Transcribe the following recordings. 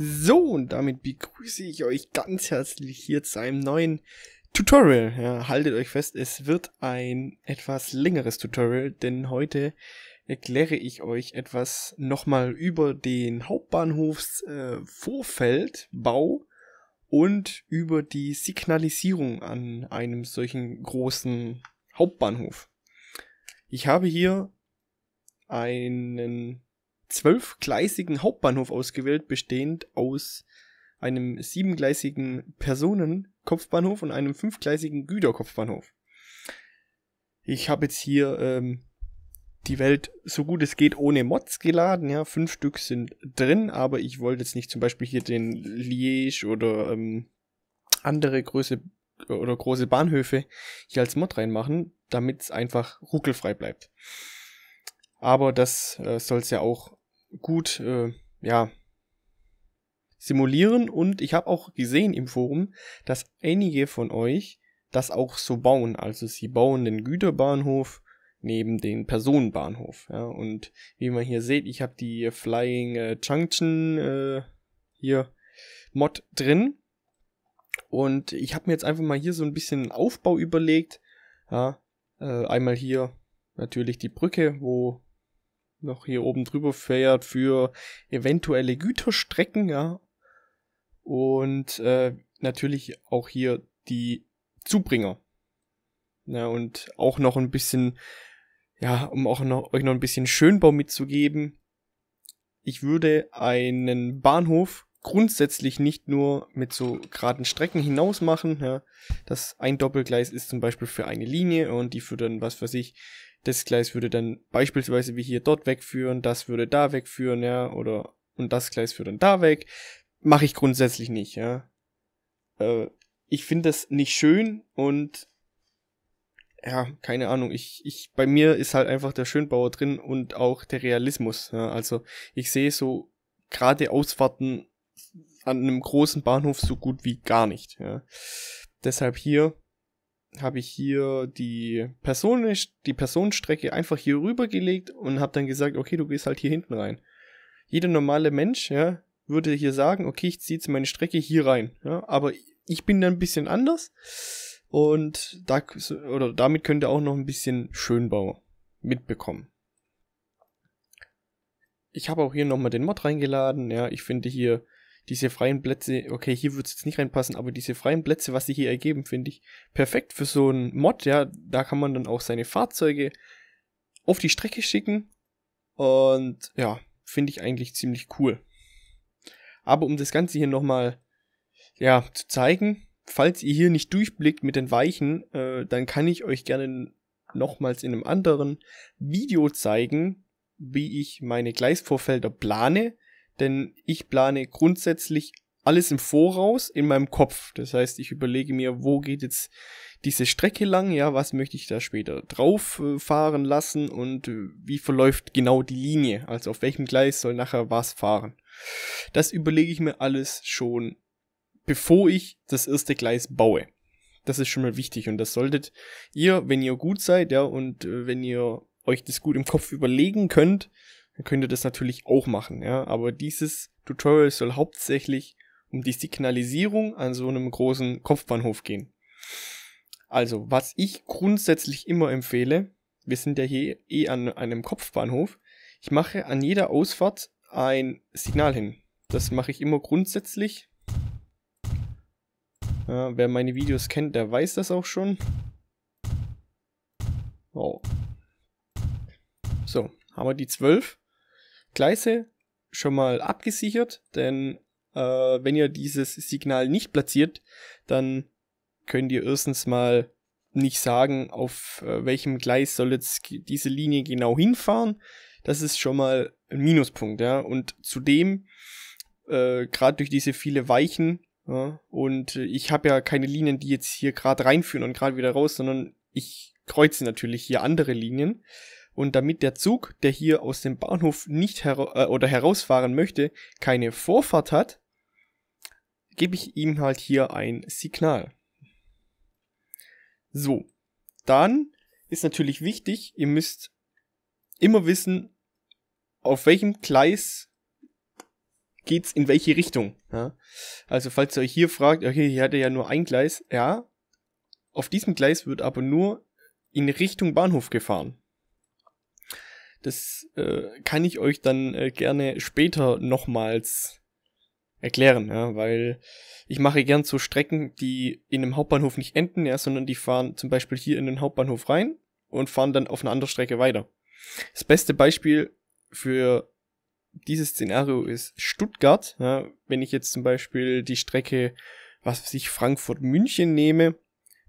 So, und damit begrüße ich euch ganz herzlich hier zu einem neuen Tutorial. Ja, haltet euch fest, es wird ein etwas längeres Tutorial, denn heute erkläre ich euch etwas nochmal über den Hauptbahnhofsvorfeldbau äh, und über die Signalisierung an einem solchen großen Hauptbahnhof. Ich habe hier einen zwölfgleisigen Hauptbahnhof ausgewählt, bestehend aus einem siebengleisigen Personenkopfbahnhof und einem fünfgleisigen Güterkopfbahnhof. Ich habe jetzt hier ähm, die Welt so gut es geht ohne Mods geladen. Ja, fünf Stück sind drin, aber ich wollte jetzt nicht zum Beispiel hier den Liege oder ähm, andere Größe oder große Bahnhöfe hier als Mod reinmachen, damit es einfach ruckelfrei bleibt. Aber das äh, soll es ja auch gut, äh, ja, simulieren und ich habe auch gesehen im Forum, dass einige von euch das auch so bauen. Also sie bauen den Güterbahnhof neben den Personenbahnhof. Ja, und wie man hier sieht, ich habe die Flying äh, Junction äh, hier Mod drin. Und ich habe mir jetzt einfach mal hier so ein bisschen Aufbau überlegt. Ja, äh, einmal hier natürlich die Brücke, wo noch hier oben drüber fährt für eventuelle Güterstrecken, ja. Und äh, natürlich auch hier die Zubringer. Ja, und auch noch ein bisschen, ja, um auch noch, euch noch ein bisschen Schönbau mitzugeben. Ich würde einen Bahnhof grundsätzlich nicht nur mit so geraden Strecken hinaus machen. Ja. Das ein Doppelgleis ist zum Beispiel für eine Linie und die führt dann, was weiß ich, das Gleis würde dann beispielsweise wie hier dort wegführen, das würde da wegführen, ja, oder und das Gleis führt dann da weg. Mache ich grundsätzlich nicht, ja. Äh, ich finde das nicht schön und ja, keine Ahnung. Ich, ich, bei mir ist halt einfach der Schönbauer drin und auch der Realismus. Ja. Also ich sehe so gerade Ausfahrten an einem großen Bahnhof so gut wie gar nicht. Ja. Deshalb hier habe ich hier die, Person, die Personenstrecke einfach hier rüber gelegt und habe dann gesagt, okay, du gehst halt hier hinten rein. Jeder normale Mensch ja, würde hier sagen, okay, ich ziehe jetzt meine Strecke hier rein. Ja, aber ich bin dann ein bisschen anders und da, oder damit könnt ihr auch noch ein bisschen Schönbau mitbekommen. Ich habe auch hier nochmal den Mod reingeladen. Ja, ich finde hier diese freien Plätze, okay, hier wird es jetzt nicht reinpassen, aber diese freien Plätze, was sie hier ergeben, finde ich perfekt für so einen Mod, ja. Da kann man dann auch seine Fahrzeuge auf die Strecke schicken. Und ja, finde ich eigentlich ziemlich cool. Aber um das Ganze hier nochmal, ja, zu zeigen, falls ihr hier nicht durchblickt mit den Weichen, äh, dann kann ich euch gerne nochmals in einem anderen Video zeigen, wie ich meine Gleisvorfelder plane denn ich plane grundsätzlich alles im Voraus in meinem Kopf. Das heißt, ich überlege mir, wo geht jetzt diese Strecke lang, ja, was möchte ich da später drauf fahren lassen und äh, wie verläuft genau die Linie, also auf welchem Gleis soll nachher was fahren. Das überlege ich mir alles schon, bevor ich das erste Gleis baue. Das ist schon mal wichtig und das solltet ihr, wenn ihr gut seid, ja, und äh, wenn ihr euch das gut im Kopf überlegen könnt, dann könnt ihr das natürlich auch machen, ja. Aber dieses Tutorial soll hauptsächlich um die Signalisierung an so einem großen Kopfbahnhof gehen. Also, was ich grundsätzlich immer empfehle, wir sind ja hier eh an einem Kopfbahnhof, ich mache an jeder Ausfahrt ein Signal hin. Das mache ich immer grundsätzlich. Ja, wer meine Videos kennt, der weiß das auch schon. Oh. So, haben wir die 12. Gleise schon mal abgesichert, denn äh, wenn ihr dieses Signal nicht platziert, dann könnt ihr erstens mal nicht sagen, auf äh, welchem Gleis soll jetzt diese Linie genau hinfahren. Das ist schon mal ein Minuspunkt, ja. Und zudem, äh, gerade durch diese viele Weichen, ja, und ich habe ja keine Linien, die jetzt hier gerade reinführen und gerade wieder raus, sondern ich kreuze natürlich hier andere Linien. Und damit der Zug, der hier aus dem Bahnhof nicht hera äh, oder herausfahren möchte, keine Vorfahrt hat, gebe ich ihm halt hier ein Signal. So, dann ist natürlich wichtig, ihr müsst immer wissen, auf welchem Gleis geht's in welche Richtung. Ja? Also falls ihr euch hier fragt, okay, hier hat er ja nur ein Gleis, ja, auf diesem Gleis wird aber nur in Richtung Bahnhof gefahren. Das äh, kann ich euch dann äh, gerne später nochmals erklären, ja, weil ich mache gern so Strecken, die in einem Hauptbahnhof nicht enden, ja, sondern die fahren zum Beispiel hier in den Hauptbahnhof rein und fahren dann auf eine andere Strecke weiter. Das beste Beispiel für dieses Szenario ist Stuttgart. Ja, wenn ich jetzt zum Beispiel die Strecke, was sich Frankfurt-München nehme,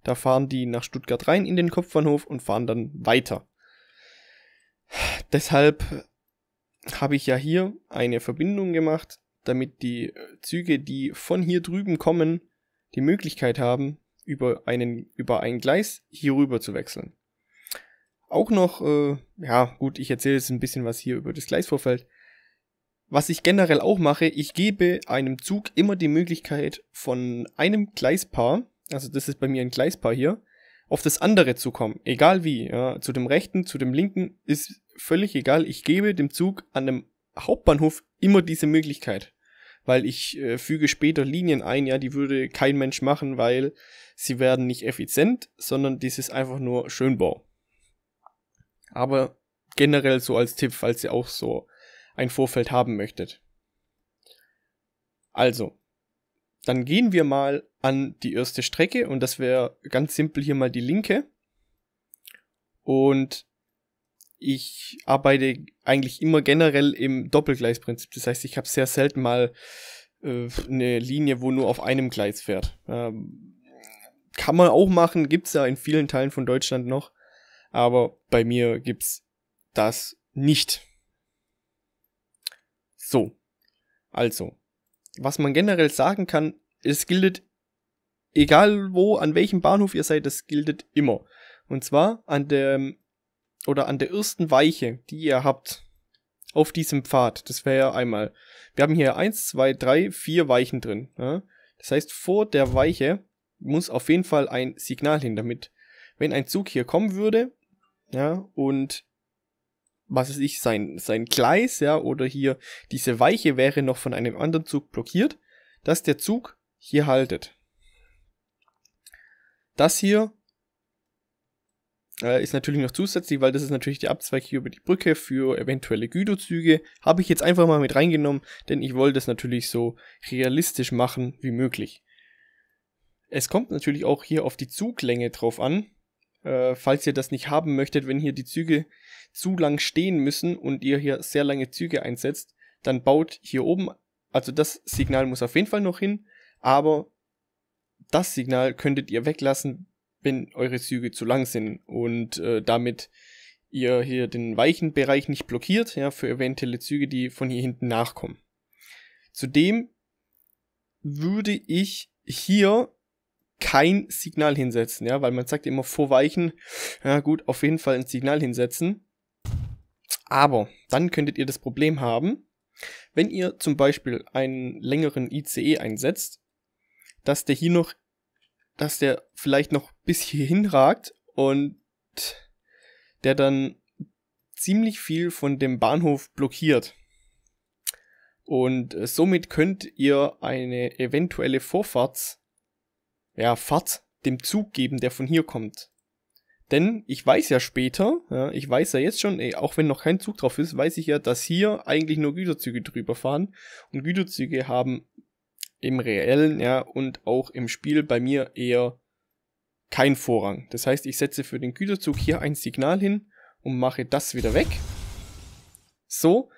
da fahren die nach Stuttgart rein in den Kopfbahnhof und fahren dann weiter. Deshalb habe ich ja hier eine Verbindung gemacht, damit die Züge, die von hier drüben kommen, die Möglichkeit haben, über, einen, über ein Gleis hier rüber zu wechseln. Auch noch, äh, ja gut, ich erzähle jetzt ein bisschen was hier über das Gleisvorfeld. Was ich generell auch mache, ich gebe einem Zug immer die Möglichkeit von einem Gleispaar, also das ist bei mir ein Gleispaar hier, auf das andere zu kommen, egal wie, ja, zu dem rechten, zu dem linken, ist völlig egal. Ich gebe dem Zug an dem Hauptbahnhof immer diese Möglichkeit, weil ich äh, füge später Linien ein, ja, die würde kein Mensch machen, weil sie werden nicht effizient, sondern dies ist einfach nur Schönbau. Aber generell so als Tipp, falls ihr auch so ein Vorfeld haben möchtet. Also, dann gehen wir mal an die erste Strecke und das wäre ganz simpel hier mal die linke. Und ich arbeite eigentlich immer generell im Doppelgleisprinzip. Das heißt, ich habe sehr selten mal äh, eine Linie, wo nur auf einem Gleis fährt. Ähm, kann man auch machen, gibt es ja in vielen Teilen von Deutschland noch. Aber bei mir gibt es das nicht. So. Also, was man generell sagen kann, es gilt, egal wo, an welchem Bahnhof ihr seid, es gilt immer. Und zwar an der, oder an der ersten Weiche, die ihr habt, auf diesem Pfad. Das wäre ja einmal. Wir haben hier 1, 2, 3, 4 Weichen drin. Ja? Das heißt, vor der Weiche muss auf jeden Fall ein Signal hin, damit, wenn ein Zug hier kommen würde, ja, und was weiß ich, sein, sein Gleis, ja, oder hier diese Weiche wäre noch von einem anderen Zug blockiert, dass der Zug hier haltet. Das hier äh, ist natürlich noch zusätzlich, weil das ist natürlich der Abzweig hier über die Brücke für eventuelle Güterzüge. Habe ich jetzt einfach mal mit reingenommen, denn ich wollte es natürlich so realistisch machen wie möglich. Es kommt natürlich auch hier auf die Zuglänge drauf an. Äh, falls ihr das nicht haben möchtet, wenn hier die Züge zu lang stehen müssen und ihr hier sehr lange Züge einsetzt, dann baut hier oben, also das Signal muss auf jeden Fall noch hin, aber das Signal könntet ihr weglassen, wenn eure Züge zu lang sind und äh, damit ihr hier den weichen Bereich nicht blockiert, ja, für eventuelle Züge, die von hier hinten nachkommen. Zudem würde ich hier kein Signal hinsetzen, ja, weil man sagt immer vorweichen, ja gut, auf jeden Fall ein Signal hinsetzen. Aber dann könntet ihr das Problem haben, wenn ihr zum Beispiel einen längeren ICE einsetzt, dass der hier noch, dass der vielleicht noch bis hierhin ragt und der dann ziemlich viel von dem Bahnhof blockiert. Und äh, somit könnt ihr eine eventuelle Vorfahrts- ja, Fahrt dem Zug geben, der von hier kommt. Denn ich weiß ja später, ja, ich weiß ja jetzt schon, ey, auch wenn noch kein Zug drauf ist, weiß ich ja, dass hier eigentlich nur Güterzüge drüber fahren. Und Güterzüge haben im reellen, ja, und auch im Spiel bei mir eher keinen Vorrang. Das heißt, ich setze für den Güterzug hier ein Signal hin und mache das wieder weg. So,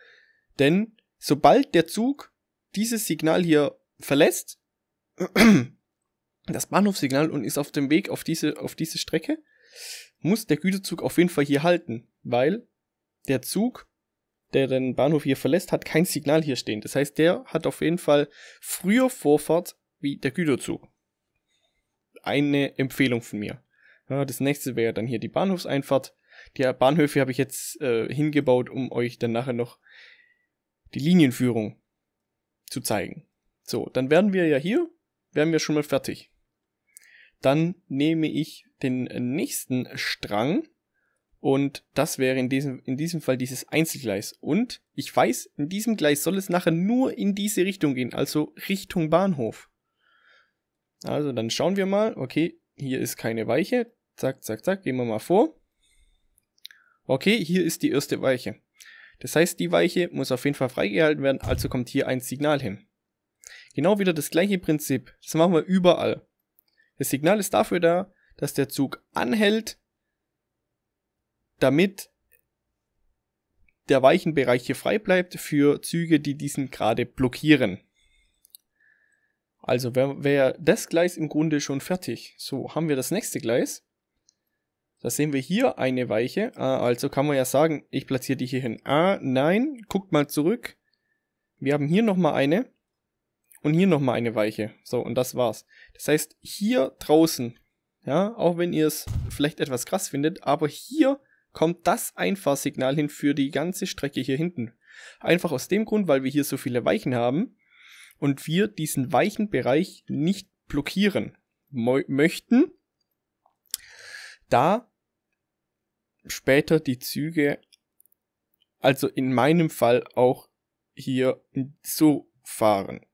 denn sobald der Zug dieses Signal hier verlässt, das Bahnhofssignal und ist auf dem Weg auf diese, auf diese Strecke, muss der Güterzug auf jeden Fall hier halten, weil der Zug, der den Bahnhof hier verlässt, hat kein Signal hier stehen. Das heißt, der hat auf jeden Fall früher Vorfahrt wie der Güterzug. Eine Empfehlung von mir. Ja, das nächste wäre dann hier die Bahnhofseinfahrt. Die Bahnhöfe habe ich jetzt äh, hingebaut, um euch dann nachher noch die Linienführung zu zeigen. So, dann werden wir ja hier, werden wir schon mal fertig. Dann nehme ich den nächsten Strang und das wäre in diesem, in diesem Fall dieses Einzelgleis. Und ich weiß, in diesem Gleis soll es nachher nur in diese Richtung gehen, also Richtung Bahnhof. Also dann schauen wir mal, okay, hier ist keine Weiche. Zack, zack, zack, gehen wir mal vor. Okay, hier ist die erste Weiche. Das heißt, die Weiche muss auf jeden Fall freigehalten werden, also kommt hier ein Signal hin. Genau wieder das gleiche Prinzip. Das machen wir überall. Das Signal ist dafür da, dass der Zug anhält, damit der Weichenbereich hier frei bleibt für Züge, die diesen gerade blockieren. Also wäre wär das Gleis im Grunde schon fertig. So, haben wir das nächste Gleis. Da sehen wir hier eine Weiche. Ah, also kann man ja sagen, ich platziere die hier hin. Ah, nein, guckt mal zurück. Wir haben hier nochmal eine und hier nochmal eine weiche. So, und das war's. Das heißt, hier draußen, ja, auch wenn ihr es vielleicht etwas krass findet, aber hier kommt das Einfahrsignal hin für die ganze Strecke hier hinten. Einfach aus dem Grund, weil wir hier so viele Weichen haben und wir diesen weichen Bereich nicht blockieren möchten, da später die Züge, also in meinem Fall auch hier so fahren.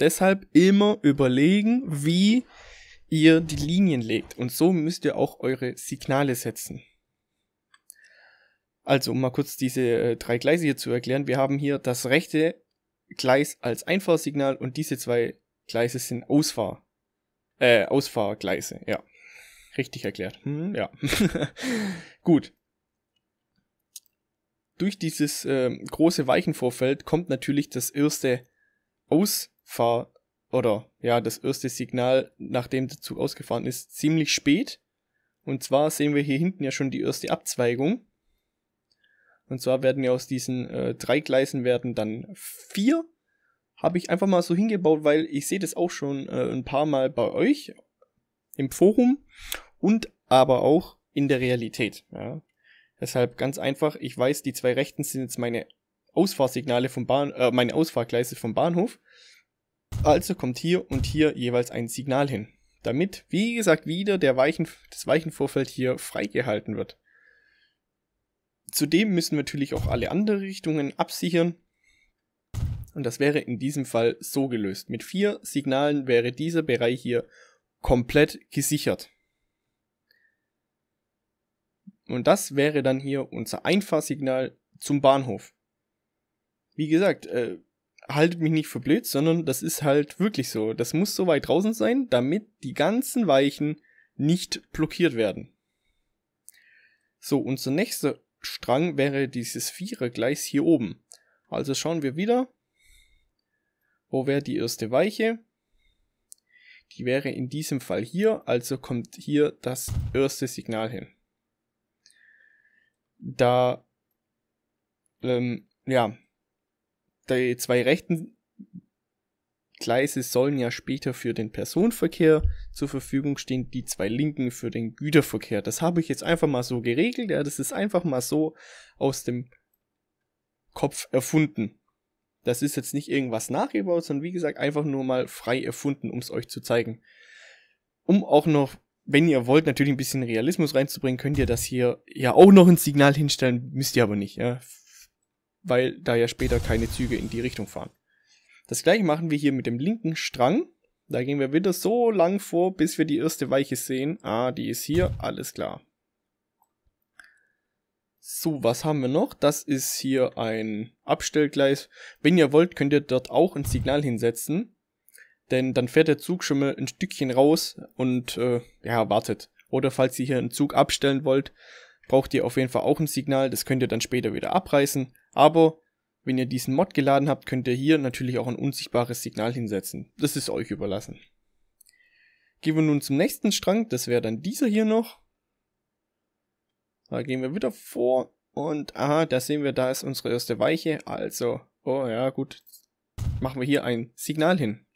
Deshalb immer überlegen, wie ihr die Linien legt. Und so müsst ihr auch eure Signale setzen. Also, um mal kurz diese äh, drei Gleise hier zu erklären. Wir haben hier das rechte Gleis als Einfahrsignal und diese zwei Gleise sind Ausfahr. Äh, Ausfahrgleise, ja. Richtig erklärt. Hm, ja. Gut. Durch dieses äh, große Weichenvorfeld kommt natürlich das erste Ausfahrgleis Fahr oder ja, das erste Signal, nachdem der Zug ausgefahren ist, ziemlich spät. Und zwar sehen wir hier hinten ja schon die erste Abzweigung. Und zwar werden ja aus diesen äh, drei Gleisen werden dann vier. Habe ich einfach mal so hingebaut, weil ich sehe das auch schon äh, ein paar Mal bei euch im Forum und aber auch in der Realität. Ja. Deshalb ganz einfach, ich weiß, die zwei rechten sind jetzt meine Ausfahrsignale vom Bahn, äh, meine Ausfahrgleise vom Bahnhof. Also kommt hier und hier jeweils ein Signal hin, damit, wie gesagt, wieder der Weichen, das Weichenvorfeld hier freigehalten wird. Zudem müssen wir natürlich auch alle anderen Richtungen absichern. Und das wäre in diesem Fall so gelöst. Mit vier Signalen wäre dieser Bereich hier komplett gesichert. Und das wäre dann hier unser Einfahrsignal zum Bahnhof. Wie gesagt, äh, haltet mich nicht für blöd, sondern das ist halt wirklich so. Das muss so weit draußen sein, damit die ganzen Weichen nicht blockiert werden. So, unser nächster Strang wäre dieses Vierergleis hier oben. Also schauen wir wieder, wo wäre die erste Weiche? Die wäre in diesem Fall hier, also kommt hier das erste Signal hin. Da, ähm, ja, die zwei rechten Gleise sollen ja später für den Personenverkehr zur Verfügung stehen, die zwei linken für den Güterverkehr. Das habe ich jetzt einfach mal so geregelt, ja, das ist einfach mal so aus dem Kopf erfunden. Das ist jetzt nicht irgendwas nachgebaut, sondern wie gesagt einfach nur mal frei erfunden, um es euch zu zeigen. Um auch noch, wenn ihr wollt, natürlich ein bisschen Realismus reinzubringen, könnt ihr das hier ja auch noch ein Signal hinstellen, müsst ihr aber nicht, ja weil da ja später keine Züge in die Richtung fahren. Das gleiche machen wir hier mit dem linken Strang. Da gehen wir wieder so lang vor, bis wir die erste Weiche sehen. Ah, die ist hier, alles klar. So, was haben wir noch? Das ist hier ein Abstellgleis. Wenn ihr wollt, könnt ihr dort auch ein Signal hinsetzen. Denn dann fährt der Zug schon mal ein Stückchen raus und äh, ja, wartet. Oder falls ihr hier einen Zug abstellen wollt, braucht ihr auf jeden Fall auch ein Signal. Das könnt ihr dann später wieder abreißen. Aber wenn ihr diesen Mod geladen habt, könnt ihr hier natürlich auch ein unsichtbares Signal hinsetzen. Das ist euch überlassen. Gehen wir nun zum nächsten Strang, das wäre dann dieser hier noch. Da gehen wir wieder vor und aha, da sehen wir, da ist unsere erste Weiche. Also, oh ja gut, machen wir hier ein Signal hin.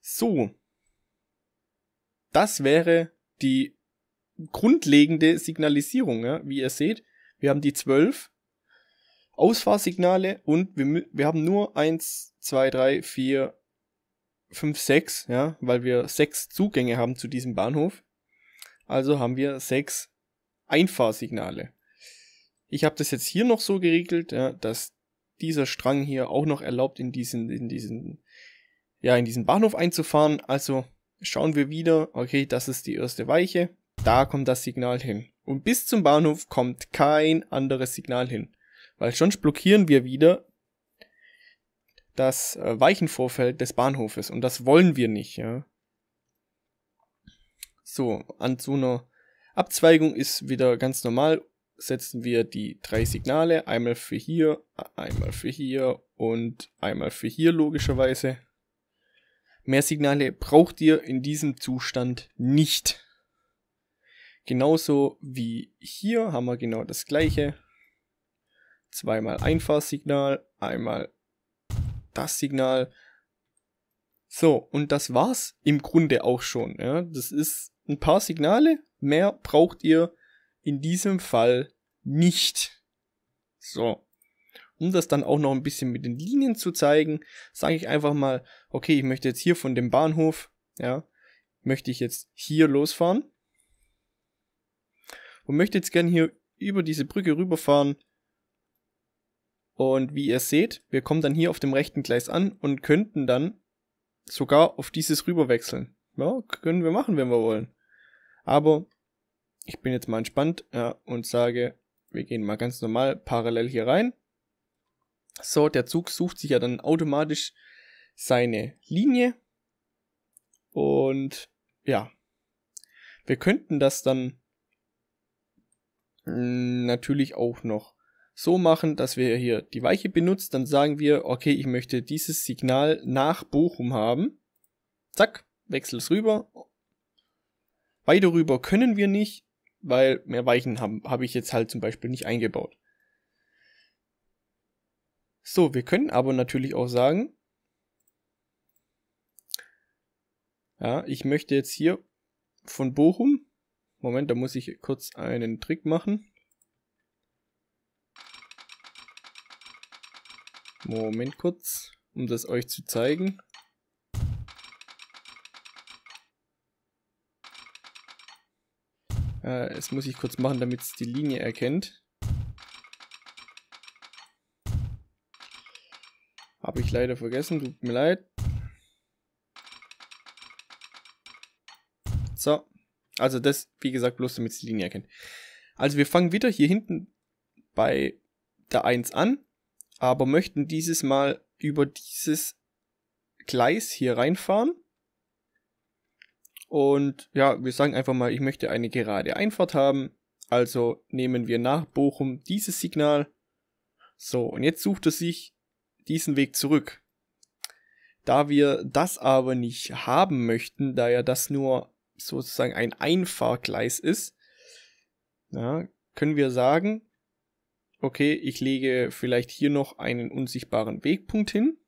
So, das wäre die grundlegende Signalisierung, ja? wie ihr seht. Wir haben die 12, Ausfahrsignale und wir, wir haben nur 1, 2, 3, 4, 5, 6, ja, weil wir 6 Zugänge haben zu diesem Bahnhof. Also haben wir 6 Einfahrsignale. Ich habe das jetzt hier noch so geregelt, ja, dass dieser Strang hier auch noch erlaubt, in diesen, in diesen, ja, in diesen Bahnhof einzufahren. Also schauen wir wieder, okay, das ist die erste Weiche, da kommt das Signal hin. Und bis zum Bahnhof kommt kein anderes Signal hin. Weil sonst blockieren wir wieder das äh, Weichenvorfeld des Bahnhofes und das wollen wir nicht, ja. So, an so einer Abzweigung ist wieder ganz normal, setzen wir die drei Signale, einmal für hier, einmal für hier und einmal für hier logischerweise. Mehr Signale braucht ihr in diesem Zustand nicht. Genauso wie hier haben wir genau das gleiche zweimal Einfahrsignal, einmal das Signal. So, und das war's im Grunde auch schon. Ja. Das ist ein paar Signale, mehr braucht ihr in diesem Fall nicht. So. Um das dann auch noch ein bisschen mit den Linien zu zeigen, sage ich einfach mal, okay, ich möchte jetzt hier von dem Bahnhof, ja, möchte ich jetzt hier losfahren und möchte jetzt gern hier über diese Brücke rüberfahren und wie ihr seht, wir kommen dann hier auf dem rechten Gleis an und könnten dann sogar auf dieses rüber wechseln. Ja, können wir machen, wenn wir wollen. Aber ich bin jetzt mal entspannt ja, und sage, wir gehen mal ganz normal parallel hier rein. So, der Zug sucht sich ja dann automatisch seine Linie. Und ja, wir könnten das dann hm, natürlich auch noch so machen, dass wir hier die Weiche benutzt, dann sagen wir, okay, ich möchte dieses Signal nach Bochum haben. Zack, wechsel es rüber. Weiter rüber können wir nicht, weil mehr Weichen habe hab ich jetzt halt zum Beispiel nicht eingebaut. So, wir können aber natürlich auch sagen, ja, ich möchte jetzt hier von Bochum, Moment, da muss ich kurz einen Trick machen. Moment kurz, um das euch zu zeigen. Äh, muss ich kurz machen, damit es die Linie erkennt. Habe ich leider vergessen, tut mir leid. So, also das, wie gesagt, bloß damit es die Linie erkennt. Also wir fangen wieder hier hinten bei der 1 an aber möchten dieses Mal über dieses Gleis hier reinfahren. Und ja, wir sagen einfach mal, ich möchte eine gerade Einfahrt haben. Also nehmen wir nach Bochum dieses Signal. So, und jetzt sucht er sich diesen Weg zurück. Da wir das aber nicht haben möchten, da ja das nur sozusagen ein Einfahrgleis ist, ja, können wir sagen, okay, ich lege vielleicht hier noch einen unsichtbaren Wegpunkt hin.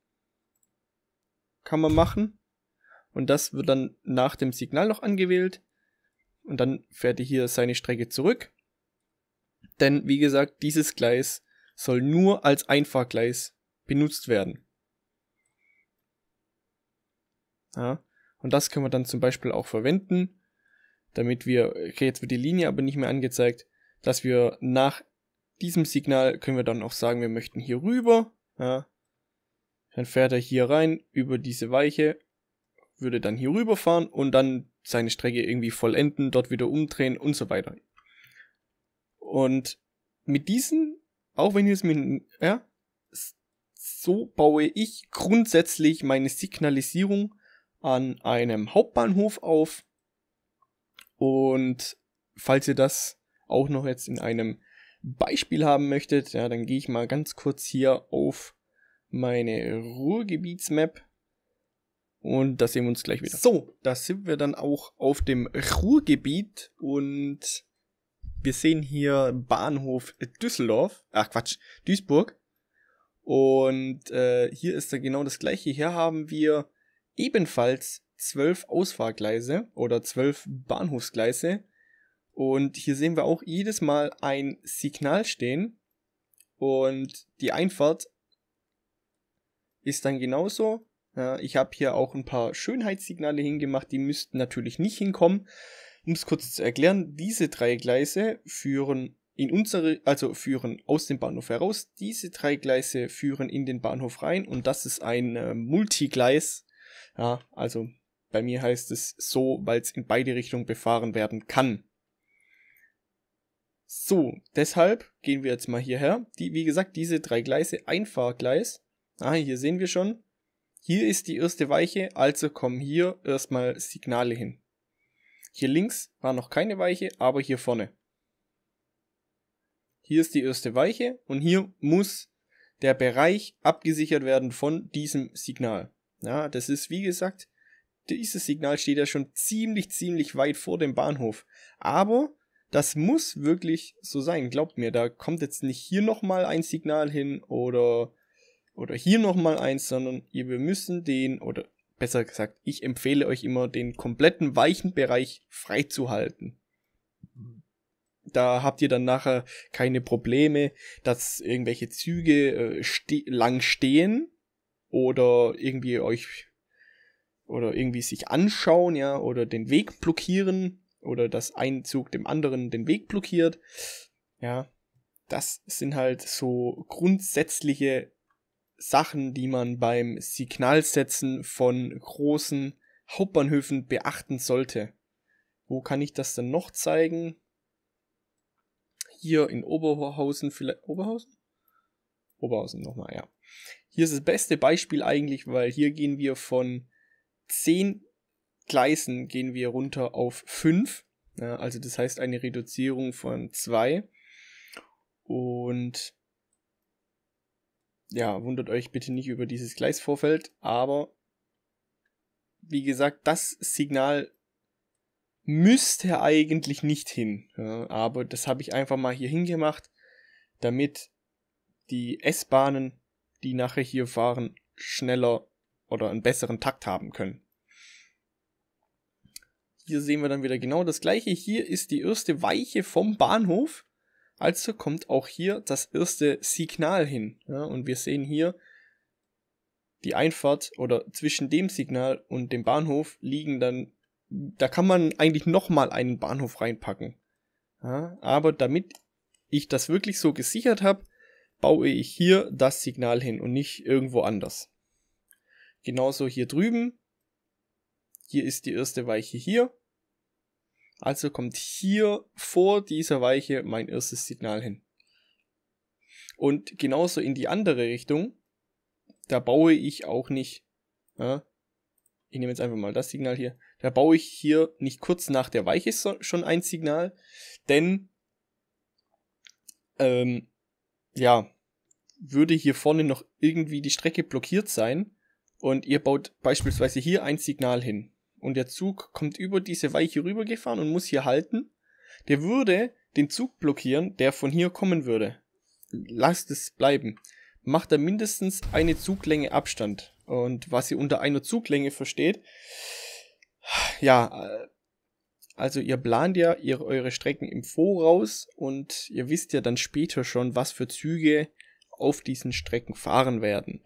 Kann man machen. Und das wird dann nach dem Signal noch angewählt. Und dann fährt er hier seine Strecke zurück. Denn, wie gesagt, dieses Gleis soll nur als Einfahrgleis benutzt werden. Ja, und das können wir dann zum Beispiel auch verwenden, damit wir, okay, jetzt wird die Linie aber nicht mehr angezeigt, dass wir nach diesem Signal können wir dann auch sagen, wir möchten hier rüber. Ja. Dann fährt er hier rein über diese Weiche, würde dann hier rüber fahren und dann seine Strecke irgendwie vollenden, dort wieder umdrehen und so weiter. Und mit diesen, auch wenn es mit, ja, so baue ich grundsätzlich meine Signalisierung an einem Hauptbahnhof auf. Und falls ihr das auch noch jetzt in einem Beispiel haben möchtet, ja, dann gehe ich mal ganz kurz hier auf meine Ruhrgebietsmap. Und da sehen wir uns gleich wieder. So, da sind wir dann auch auf dem Ruhrgebiet und wir sehen hier Bahnhof Düsseldorf. Ach Quatsch, Duisburg. Und äh, hier ist da genau das gleiche. Hier haben wir ebenfalls zwölf Ausfahrgleise oder zwölf Bahnhofsgleise und hier sehen wir auch jedes Mal ein Signal stehen. Und die Einfahrt ist dann genauso. Ich habe hier auch ein paar Schönheitssignale hingemacht, die müssten natürlich nicht hinkommen. Um es kurz zu erklären, diese drei Gleise führen in unsere, also führen aus dem Bahnhof heraus. Diese drei Gleise führen in den Bahnhof rein und das ist ein äh, Multigleis. Ja, also bei mir heißt es so, weil es in beide Richtungen befahren werden kann. So, deshalb gehen wir jetzt mal hierher. Die, wie gesagt, diese drei Gleise, ein Fahrgleis. Ah, hier sehen wir schon. Hier ist die erste Weiche, also kommen hier erstmal Signale hin. Hier links war noch keine Weiche, aber hier vorne. Hier ist die erste Weiche und hier muss der Bereich abgesichert werden von diesem Signal. Ja, das ist wie gesagt, dieses Signal steht ja schon ziemlich, ziemlich weit vor dem Bahnhof. Aber das muss wirklich so sein, glaubt mir. Da kommt jetzt nicht hier nochmal ein Signal hin oder, oder hier nochmal eins, sondern ihr, wir müssen den, oder besser gesagt, ich empfehle euch immer, den kompletten weichen Bereich freizuhalten. Da habt ihr dann nachher keine Probleme, dass irgendwelche Züge äh, ste lang stehen oder irgendwie euch oder irgendwie sich anschauen, ja, oder den Weg blockieren, oder dass ein Zug dem anderen den Weg blockiert. Ja, das sind halt so grundsätzliche Sachen, die man beim Signalsetzen von großen Hauptbahnhöfen beachten sollte. Wo kann ich das denn noch zeigen? Hier in Oberhausen vielleicht. Oberhausen? Oberhausen nochmal, ja. Hier ist das beste Beispiel eigentlich, weil hier gehen wir von 10 Gleisen gehen wir runter auf 5. Ja, also das heißt eine Reduzierung von 2. Und ja, wundert euch bitte nicht über dieses Gleisvorfeld, aber wie gesagt, das Signal müsste eigentlich nicht hin. Ja, aber das habe ich einfach mal hier hingemacht, damit die S-Bahnen, die nachher hier fahren, schneller oder einen besseren Takt haben können. Hier sehen wir dann wieder genau das gleiche. Hier ist die erste Weiche vom Bahnhof. Also kommt auch hier das erste Signal hin. Ja, und wir sehen hier die Einfahrt oder zwischen dem Signal und dem Bahnhof liegen dann, da kann man eigentlich nochmal einen Bahnhof reinpacken. Ja, aber damit ich das wirklich so gesichert habe, baue ich hier das Signal hin und nicht irgendwo anders. Genauso hier drüben hier ist die erste Weiche hier. Also kommt hier vor dieser Weiche mein erstes Signal hin. Und genauso in die andere Richtung, da baue ich auch nicht, ja, ich nehme jetzt einfach mal das Signal hier, da baue ich hier nicht kurz nach der Weiche schon ein Signal, denn, ähm, ja, würde hier vorne noch irgendwie die Strecke blockiert sein, und ihr baut beispielsweise hier ein Signal hin. Und der Zug kommt über diese Weiche rübergefahren und muss hier halten. Der würde den Zug blockieren, der von hier kommen würde. Lasst es bleiben. Macht da mindestens eine Zuglänge Abstand. Und was ihr unter einer Zuglänge versteht, ja, äh, also ihr plant ja ihre, eure Strecken im Voraus und ihr wisst ja dann später schon, was für Züge auf diesen Strecken fahren werden.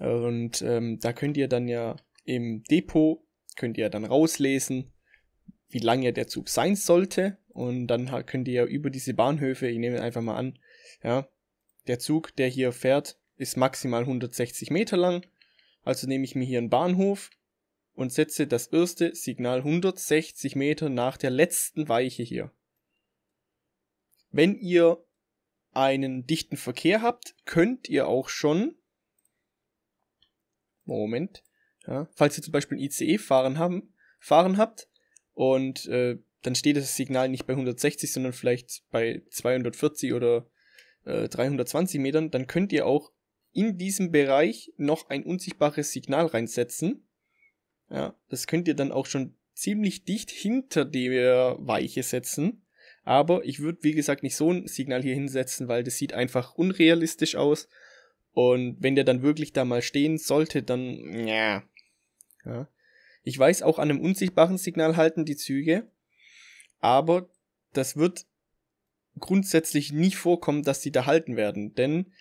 Und ähm, da könnt ihr dann ja im Depot, könnt ihr dann rauslesen, wie lang ja der Zug sein sollte. Und dann könnt ihr ja über diese Bahnhöfe, ich nehme einfach mal an, ja, der Zug, der hier fährt, ist maximal 160 Meter lang. Also nehme ich mir hier einen Bahnhof und setze das erste Signal 160 Meter nach der letzten Weiche hier. Wenn ihr einen dichten Verkehr habt, könnt ihr auch schon Moment, ja, falls ihr zum Beispiel ein ICE fahren, haben, fahren habt und äh, dann steht das Signal nicht bei 160, sondern vielleicht bei 240 oder äh, 320 Metern, dann könnt ihr auch in diesem Bereich noch ein unsichtbares Signal reinsetzen. Ja, das könnt ihr dann auch schon ziemlich dicht hinter der Weiche setzen. Aber ich würde, wie gesagt, nicht so ein Signal hier hinsetzen, weil das sieht einfach unrealistisch aus und wenn der dann wirklich da mal stehen sollte, dann, ja. Ich weiß auch an einem unsichtbaren Signal halten die Züge, aber das wird grundsätzlich nicht vorkommen, dass die da halten werden, denn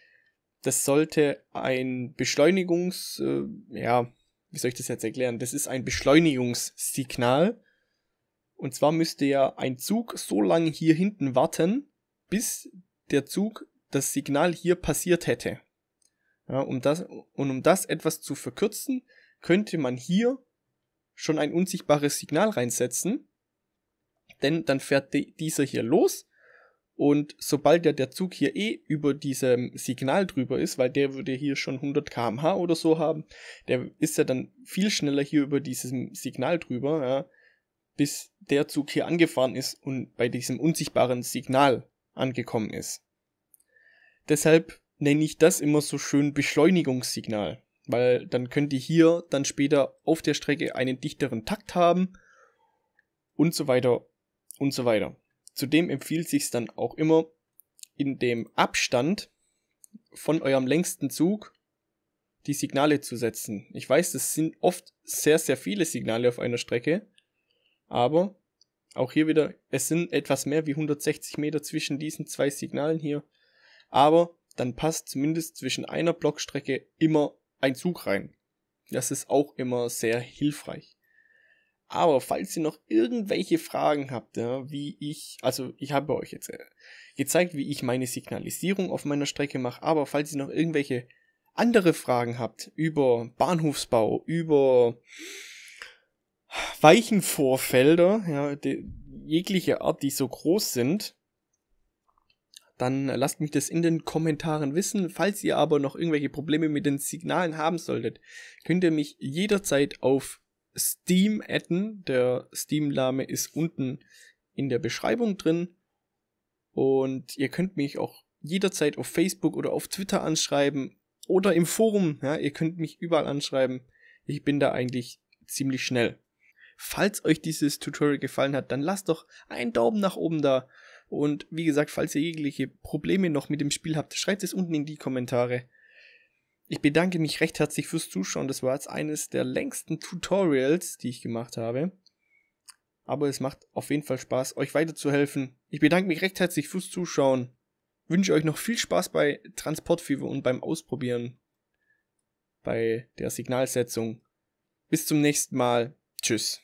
das sollte ein Beschleunigungs, äh, ja, wie soll ich das jetzt erklären? Das ist ein Beschleunigungssignal. Und zwar müsste ja ein Zug so lange hier hinten warten, bis der Zug das Signal hier passiert hätte. Ja, um das, und um das etwas zu verkürzen, könnte man hier schon ein unsichtbares Signal reinsetzen. Denn dann fährt de dieser hier los. Und sobald der, der Zug hier eh über diesem Signal drüber ist, weil der würde hier schon 100 km/h oder so haben, der ist ja dann viel schneller hier über diesem Signal drüber, ja, bis der Zug hier angefahren ist und bei diesem unsichtbaren Signal angekommen ist. Deshalb nenne ich das immer so schön Beschleunigungssignal, weil dann könnt ihr hier dann später auf der Strecke einen dichteren Takt haben und so weiter und so weiter. Zudem empfiehlt sich es dann auch immer in dem Abstand von eurem längsten Zug die Signale zu setzen. Ich weiß, das sind oft sehr, sehr viele Signale auf einer Strecke, aber auch hier wieder, es sind etwas mehr wie 160 Meter zwischen diesen zwei Signalen hier. Aber dann passt zumindest zwischen einer Blockstrecke immer ein Zug rein. Das ist auch immer sehr hilfreich. Aber falls ihr noch irgendwelche Fragen habt, ja, wie ich, also ich habe euch jetzt äh, gezeigt, wie ich meine Signalisierung auf meiner Strecke mache, aber falls ihr noch irgendwelche andere Fragen habt über Bahnhofsbau, über Weichenvorfelder, ja, jegliche Art, die so groß sind, dann lasst mich das in den Kommentaren wissen. Falls ihr aber noch irgendwelche Probleme mit den Signalen haben solltet, könnt ihr mich jederzeit auf Steam adden. Der Steam-Name ist unten in der Beschreibung drin. Und ihr könnt mich auch jederzeit auf Facebook oder auf Twitter anschreiben oder im Forum. Ja, ihr könnt mich überall anschreiben. Ich bin da eigentlich ziemlich schnell. Falls euch dieses Tutorial gefallen hat, dann lasst doch einen Daumen nach oben da und wie gesagt, falls ihr jegliche Probleme noch mit dem Spiel habt, schreibt es unten in die Kommentare. Ich bedanke mich recht herzlich fürs Zuschauen. Das war jetzt eines der längsten Tutorials, die ich gemacht habe. Aber es macht auf jeden Fall Spaß, euch weiterzuhelfen. Ich bedanke mich recht herzlich fürs Zuschauen. Wünsche euch noch viel Spaß bei Transportfieber und beim Ausprobieren. Bei der Signalsetzung. Bis zum nächsten Mal. Tschüss.